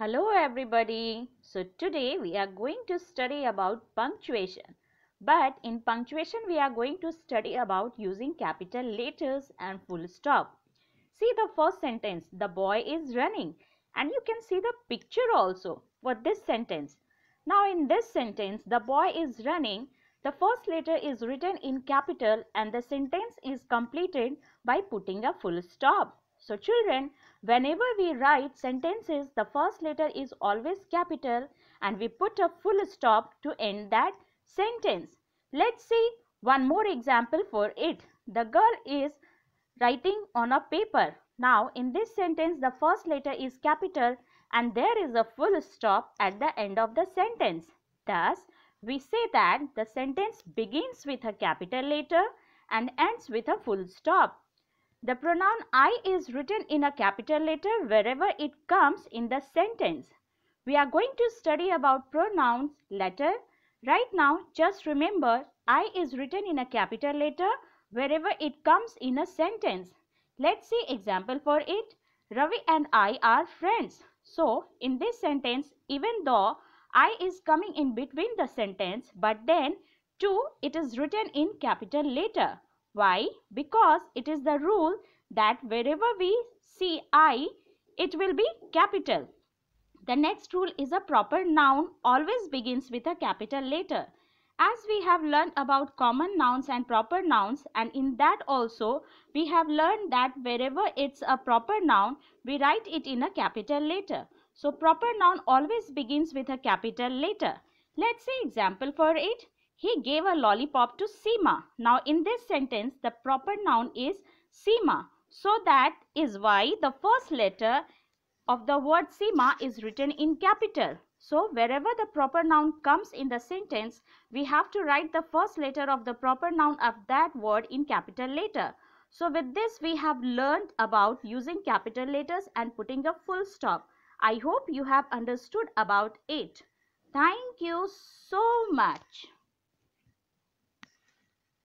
Hello everybody. So today we are going to study about punctuation. But in punctuation we are going to study about using capital letters and full stop. See the first sentence, the boy is running. And you can see the picture also for this sentence. Now in this sentence, the boy is running. The first letter is written in capital and the sentence is completed by putting a full stop. So children, whenever we write sentences, the first letter is always capital and we put a full stop to end that sentence. Let's see one more example for it. The girl is writing on a paper. Now in this sentence, the first letter is capital and there is a full stop at the end of the sentence. Thus, we say that the sentence begins with a capital letter and ends with a full stop. The pronoun I is written in a capital letter wherever it comes in the sentence. We are going to study about pronouns later. Right now, just remember I is written in a capital letter wherever it comes in a sentence. Let's see example for it. Ravi and I are friends. So, in this sentence, even though I is coming in between the sentence, but then too it is written in capital letter. Why? Because it is the rule that wherever we see I, it will be capital. The next rule is a proper noun always begins with a capital letter. As we have learned about common nouns and proper nouns and in that also we have learned that wherever it's a proper noun, we write it in a capital letter. So proper noun always begins with a capital letter. Let's see example for it. He gave a lollipop to Seema. Now in this sentence the proper noun is Seema. So that is why the first letter of the word Seema is written in capital. So wherever the proper noun comes in the sentence, we have to write the first letter of the proper noun of that word in capital letter. So with this we have learned about using capital letters and putting a full stop. I hope you have understood about it. Thank you so much.